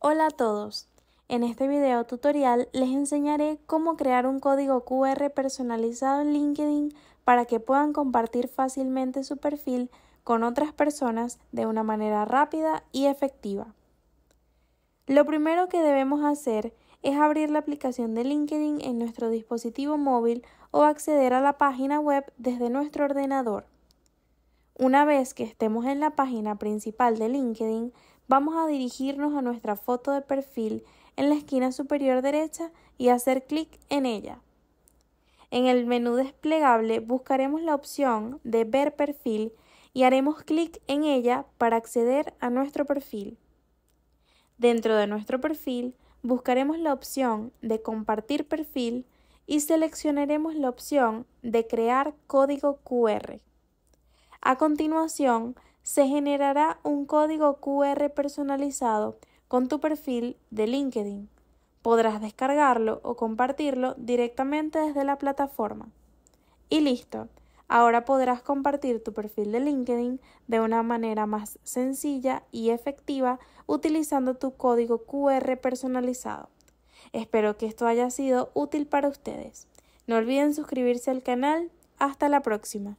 Hola a todos. En este video tutorial les enseñaré cómo crear un código QR personalizado en LinkedIn para que puedan compartir fácilmente su perfil con otras personas de una manera rápida y efectiva. Lo primero que debemos hacer es abrir la aplicación de LinkedIn en nuestro dispositivo móvil o acceder a la página web desde nuestro ordenador. Una vez que estemos en la página principal de LinkedIn, Vamos a dirigirnos a nuestra foto de perfil en la esquina superior derecha y hacer clic en ella. En el menú desplegable buscaremos la opción de Ver perfil y haremos clic en ella para acceder a nuestro perfil. Dentro de nuestro perfil buscaremos la opción de Compartir perfil y seleccionaremos la opción de Crear código QR. A continuación, se generará un código QR personalizado con tu perfil de LinkedIn. Podrás descargarlo o compartirlo directamente desde la plataforma. Y listo, ahora podrás compartir tu perfil de LinkedIn de una manera más sencilla y efectiva utilizando tu código QR personalizado. Espero que esto haya sido útil para ustedes. No olviden suscribirse al canal. Hasta la próxima.